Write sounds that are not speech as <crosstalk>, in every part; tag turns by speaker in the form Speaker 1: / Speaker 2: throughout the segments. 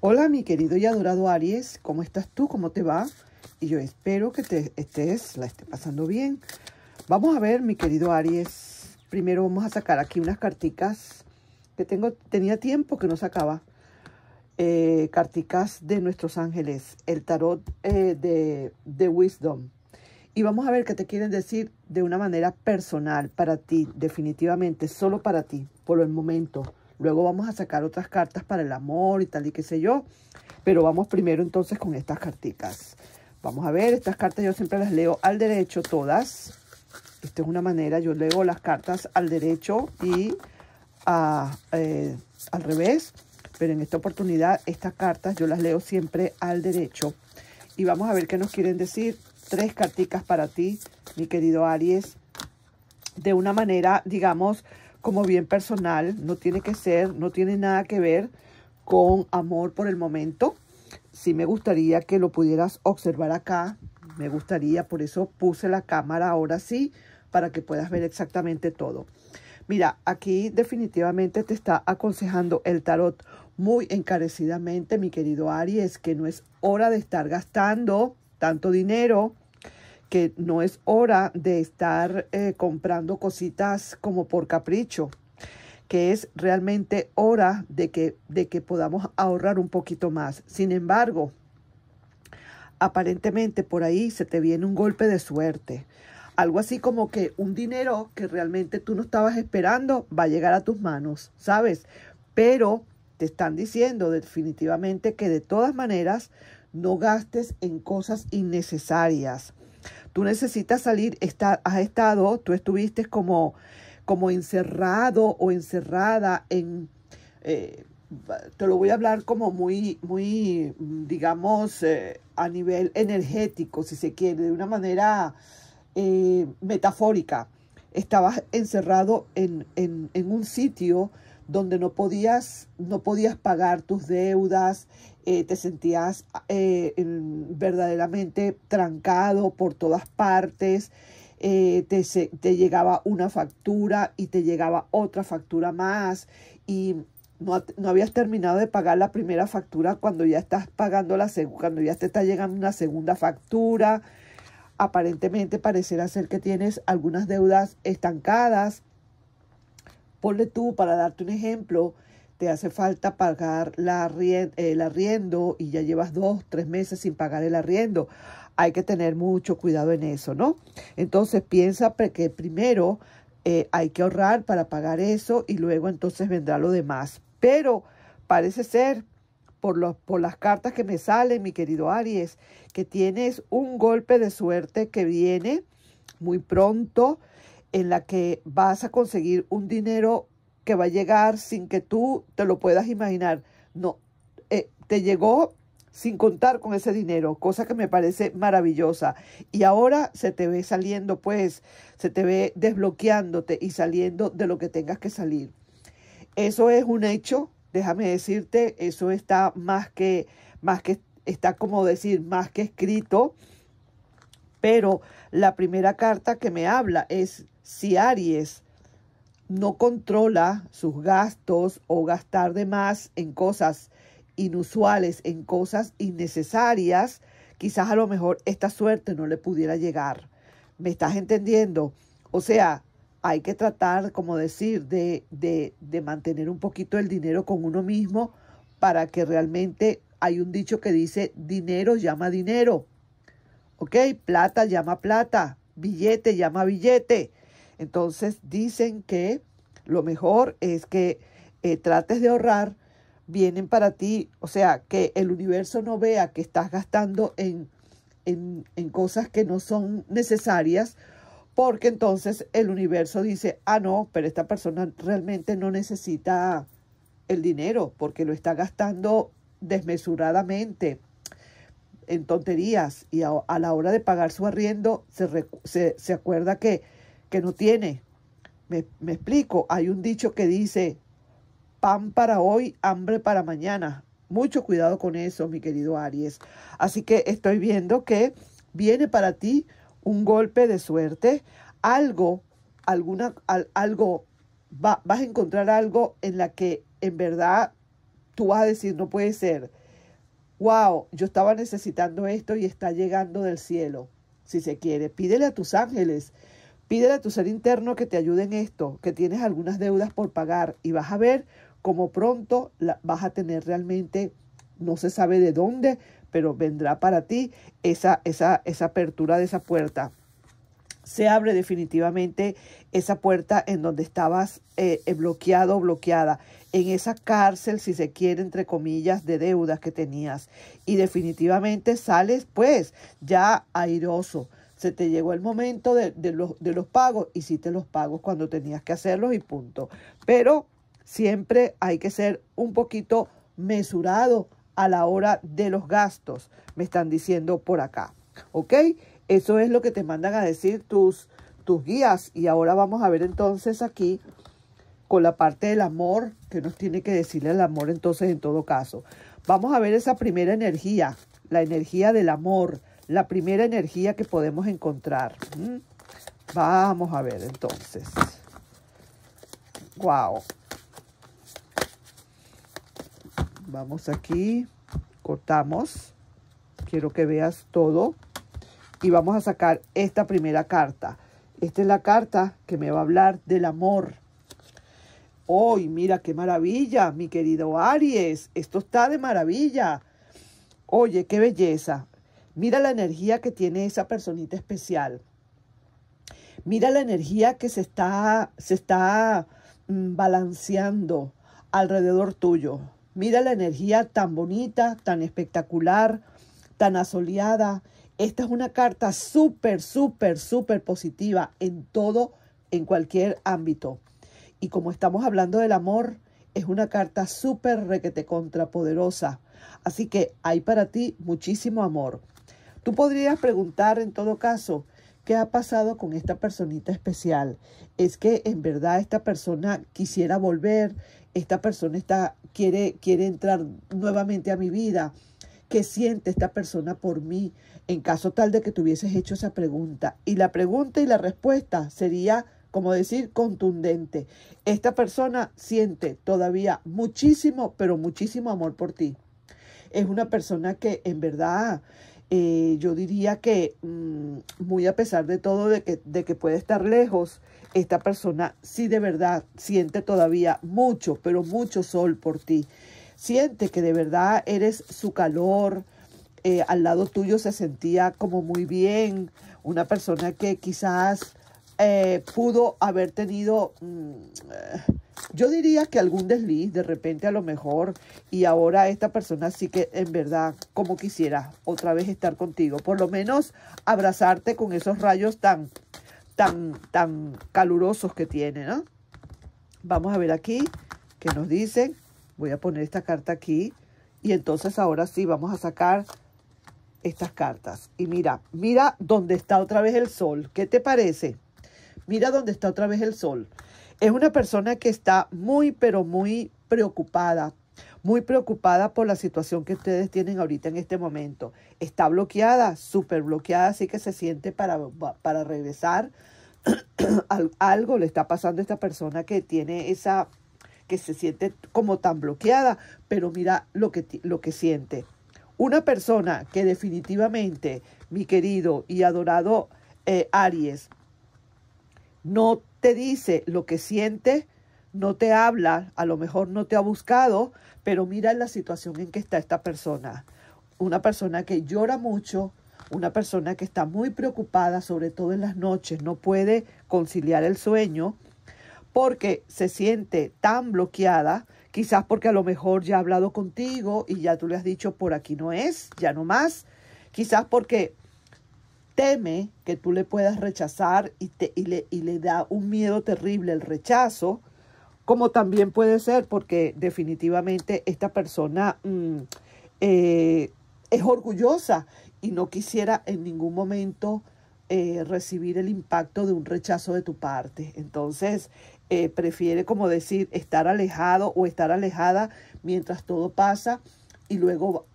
Speaker 1: Hola mi querido y adorado Aries, ¿cómo estás tú? ¿Cómo te va? Y yo espero que te estés, la esté pasando bien. Vamos a ver, mi querido Aries, primero vamos a sacar aquí unas carticas que tengo, tenía tiempo que no sacaba. Eh, carticas de nuestros ángeles, el tarot eh, de, de Wisdom. Y vamos a ver qué te quieren decir de una manera personal, para ti, definitivamente, solo para ti, por el momento. Luego vamos a sacar otras cartas para el amor y tal y qué sé yo. Pero vamos primero entonces con estas carticas. Vamos a ver, estas cartas yo siempre las leo al derecho todas. Esta es una manera, yo leo las cartas al derecho y eh, al revés. Pero en esta oportunidad estas cartas yo las leo siempre al derecho. Y vamos a ver qué nos quieren decir. Tres carticas para ti, mi querido Aries. De una manera, digamos, como bien personal, no tiene que ser, no tiene nada que ver con amor por el momento. Sí me gustaría que lo pudieras observar acá, me gustaría, por eso puse la cámara ahora sí, para que puedas ver exactamente todo. Mira, aquí definitivamente te está aconsejando el tarot muy encarecidamente, mi querido Aries, que no es hora de estar gastando tanto dinero que no es hora de estar eh, comprando cositas como por capricho, que es realmente hora de que, de que podamos ahorrar un poquito más. Sin embargo, aparentemente por ahí se te viene un golpe de suerte. Algo así como que un dinero que realmente tú no estabas esperando va a llegar a tus manos, ¿sabes? Pero te están diciendo definitivamente que de todas maneras no gastes en cosas innecesarias. Tú necesitas salir, está, has estado, tú estuviste como, como encerrado o encerrada en, eh, te lo voy a hablar como muy, muy, digamos, eh, a nivel energético, si se quiere, de una manera eh, metafórica. Estabas encerrado en, en, en un sitio donde no podías, no podías pagar tus deudas, eh, te sentías eh, verdaderamente trancado por todas partes, eh, te, llegaba una factura y te llegaba otra factura más y no, no, habías terminado de pagar la primera factura cuando ya estás pagando la segunda, cuando ya te está llegando una segunda factura. Aparentemente parecerá ser que tienes algunas deudas estancadas Ponle tú, para darte un ejemplo, te hace falta pagar el arriendo y ya llevas dos, tres meses sin pagar el arriendo. Hay que tener mucho cuidado en eso, ¿no? Entonces piensa que primero eh, hay que ahorrar para pagar eso y luego entonces vendrá lo demás. Pero parece ser, por, los, por las cartas que me salen, mi querido Aries, que tienes un golpe de suerte que viene muy pronto en la que vas a conseguir un dinero que va a llegar sin que tú te lo puedas imaginar. No, eh, te llegó sin contar con ese dinero, cosa que me parece maravillosa. Y ahora se te ve saliendo, pues, se te ve desbloqueándote y saliendo de lo que tengas que salir. Eso es un hecho, déjame decirte, eso está más que, más que, está como decir, más que escrito. Pero la primera carta que me habla es si Aries no controla sus gastos o gastar de más en cosas inusuales, en cosas innecesarias, quizás a lo mejor esta suerte no le pudiera llegar. ¿Me estás entendiendo? O sea, hay que tratar, como decir, de, de, de mantener un poquito el dinero con uno mismo para que realmente hay un dicho que dice dinero llama dinero. ¿Ok? Plata llama plata, billete llama billete. Entonces dicen que lo mejor es que eh, trates de ahorrar, vienen para ti, o sea, que el universo no vea que estás gastando en cosas que no son necesarias, porque entonces el universo dice, ah, no, pero esta persona realmente no necesita el dinero porque lo está gastando desmesuradamente en tonterías y a, la hora de pagar su arriendo se, se, acuerda que, que, no tiene. Me, explico, hay un dicho que dice, pan para hoy, hambre para mañana. Mucho cuidado con eso, mi querido Aries. Así que estoy viendo que viene para ti un golpe de suerte, algo, alguna, algo, vas a encontrar algo en la que en verdad tú vas a decir, no puede ser wow, yo estaba necesitando esto y está llegando del cielo, si se quiere. Pídele a tus ángeles, pídele a tu ser interno que te ayude en esto, que tienes algunas deudas por pagar y vas a ver cómo pronto vas a tener realmente, no se sabe de dónde, pero vendrá para ti esa, esa, esa apertura de esa puerta se abre definitivamente esa puerta en donde estabas eh, bloqueado o bloqueada, en esa cárcel, si se quiere, entre comillas, de deudas que tenías. Y definitivamente sales, pues, ya airoso. Se te llegó el momento de, los, de los pagos, hiciste los pagos cuando tenías que hacerlos y punto. Pero siempre hay que ser un poquito mesurado a la hora de los gastos, me están diciendo por acá. ¿Ok? Eso es lo que te mandan a decir tus, tus guías. Y ahora vamos a ver entonces aquí con la parte del amor, que nos tiene que decir el amor entonces en todo caso. Vamos a ver esa primera energía, la energía del amor, la primera energía que podemos encontrar. ¿Mm? Vamos a ver entonces. Wow. Vamos aquí, cortamos. Quiero que veas todo y vamos a sacar esta primera carta. Esta es la carta que me va a hablar del amor. Hoy, mira qué maravilla, mi querido Aries. Esto está de maravilla. Oye, qué belleza. Mira la energía que tiene esa personita especial. Mira la energía que se está, se está mm, balanceando alrededor tuyo. Mira la energía tan bonita, tan espectacular, tan asoleada esta es una carta súper, súper, súper positiva en todo, en cualquier ámbito. Y como estamos hablando del amor, es una carta súper requete contrapoderosa. Así que hay para ti muchísimo amor. Tú podrías preguntar en todo caso, ¿qué ha pasado con esta personita especial? Es que en verdad esta persona quisiera volver, esta persona está, quiere, quiere entrar nuevamente a mi vida ¿Qué siente esta persona por mí? En caso tal de que tuvieses hecho esa pregunta. Y la pregunta y la respuesta sería, como decir, contundente. Esta persona siente todavía muchísimo, pero muchísimo amor por ti. Es una persona que en verdad... Eh, yo diría que mm, muy a pesar de todo de que, de que puede estar lejos, esta persona sí de verdad siente todavía mucho, pero mucho sol por ti siente que de verdad eres su calor, eh, al lado tuyo se sentía como muy bien, una persona que quizás eh, pudo haber tenido, mm, eh, yo diría que algún desliz de repente a lo mejor, y ahora esta persona sí que en verdad, como quisiera otra vez estar contigo, por lo menos abrazarte con esos rayos tan, tan, tan calurosos que tiene, ¿no? Vamos a ver aquí qué nos dicen. Voy a poner esta carta aquí. Y entonces ahora sí vamos a sacar estas cartas. Y mira, mira dónde está otra vez el sol. ¿Qué te parece? Mira dónde está otra vez el sol. Es una persona que está muy, pero muy preocupada. Muy preocupada por la situación que ustedes tienen ahorita en este momento. Está bloqueada, súper bloqueada, así que se siente para, para regresar. <clears throat> Algo le está pasando a esta persona que tiene esa que se siente como tan bloqueada, pero mira lo que, lo que siente. Una persona que definitivamente, mi querido y adorado eh, Aries, no te dice lo que siente, no te habla, a lo mejor no te ha buscado, pero mira la situación en que está esta persona. Una persona que llora mucho, una persona que está muy preocupada, sobre todo en las noches, no puede conciliar el sueño, porque se siente tan bloqueada, quizás porque a lo mejor ya ha hablado contigo y ya tú le has dicho por aquí no es, ya no más, quizás porque teme que tú le puedas rechazar y, le, da un miedo terrible el rechazo, como también puede ser porque definitivamente esta persona mm, eh, es orgullosa y no quisiera en ningún momento eh, recibir el impacto de un rechazo de tu parte. Entonces, eh, prefiere, como decir, estar alejado o estar alejada mientras todo pasa y luego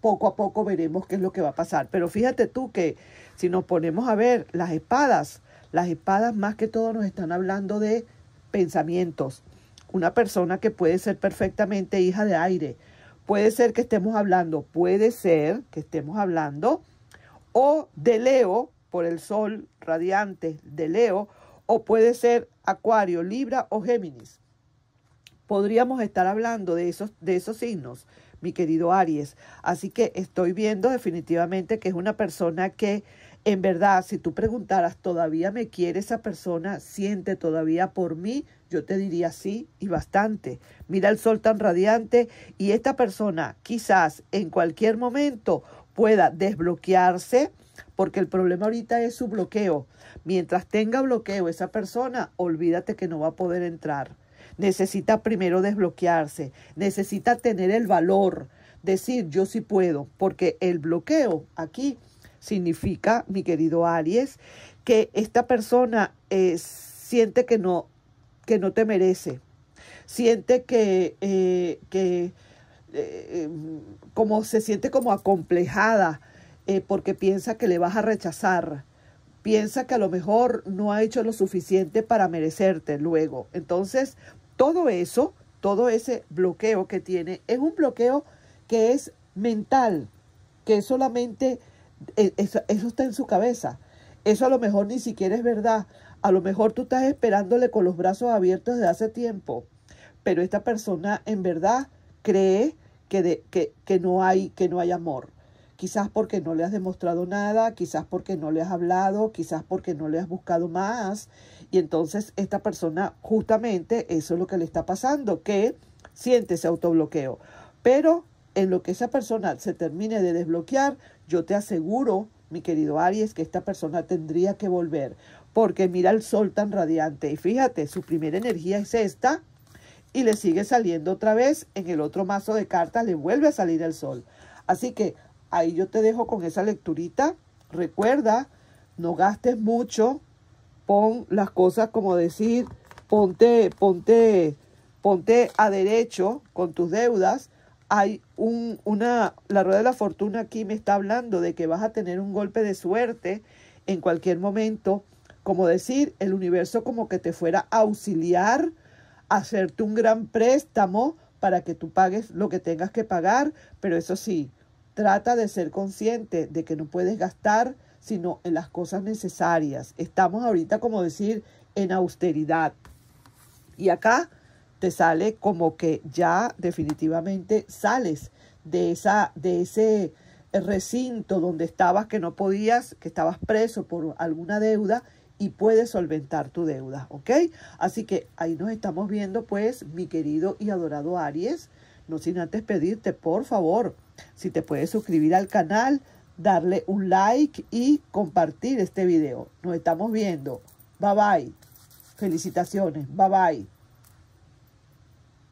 Speaker 1: poco a poco veremos qué es lo que va a pasar. Pero fíjate tú que si nos ponemos a ver las espadas, las espadas más que todo nos están hablando de pensamientos. Una persona que puede ser perfectamente hija de aire. Puede ser que estemos hablando, puede ser que estemos hablando o de Leo, por el sol radiante de Leo, o puede ser Acuario, Libra o Géminis. Podríamos estar hablando de esos, de esos signos, mi querido Aries. Así que estoy viendo definitivamente que es una persona que en verdad, si tú preguntaras, ¿todavía me quiere esa persona? ¿Siente todavía por mí? Yo te diría sí y bastante. Mira el sol tan radiante y esta persona quizás en cualquier momento pueda desbloquearse porque el problema ahorita es su bloqueo. Mientras tenga bloqueo esa persona, olvídate que no va a poder entrar. Necesita primero desbloquearse, necesita tener el valor, decir yo sí puedo, porque el bloqueo aquí significa, mi querido Aries, que esta persona eh, siente que no, que no te merece, siente que, eh, que eh, em, como se siente como acomplejada, eh, porque piensa que le vas a rechazar, piensa que a lo mejor no ha hecho lo suficiente para merecerte luego. Entonces, todo eso, todo ese bloqueo que tiene, es un bloqueo que es mental, que es solamente, e, eso, está en su cabeza. Eso a lo mejor ni siquiera es verdad. A lo mejor tú estás esperándole con los brazos abiertos desde hace tiempo, pero esta persona en verdad cree que, que, que, no, hay, que no hay amor. Quizás porque no le has demostrado nada, quizás porque no le has hablado, quizás porque no le has buscado más. Y entonces esta persona justamente eso es lo que le está pasando, que siente ese autobloqueo. Pero en lo que esa persona se termine de desbloquear, yo te aseguro, mi querido Aries, que esta persona tendría que volver. Porque mira el sol tan radiante. Y fíjate, su primera energía es esta. Y le sigue saliendo otra vez. En el otro mazo de cartas le vuelve a salir el sol. Así que Ahí yo te dejo con esa lecturita. Recuerda, no gastes mucho, pon las cosas como decir, ponte, ponte, ponte a derecho con tus deudas. Hay una, la rueda de la fortuna aquí me está hablando de que vas a tener un golpe de suerte en cualquier momento, como decir, el universo como que te fuera a auxiliar, hacerte un gran préstamo para que tú pagues lo que tengas que pagar, pero eso sí, Trata de ser consciente de que no puedes gastar sino en las cosas necesarias. Estamos ahorita, como decir, en austeridad. Y acá te sale como que ya definitivamente sales de, esa, de ese recinto donde estabas que no podías, que estabas preso por alguna deuda y puedes solventar tu deuda, ¿ok? Así que ahí nos estamos viendo pues, mi querido y adorado Aries, no sin antes pedirte, por favor, si te puedes suscribir al canal, darle un like y compartir este video. Nos estamos viendo. Bye bye. Felicitaciones. Bye bye.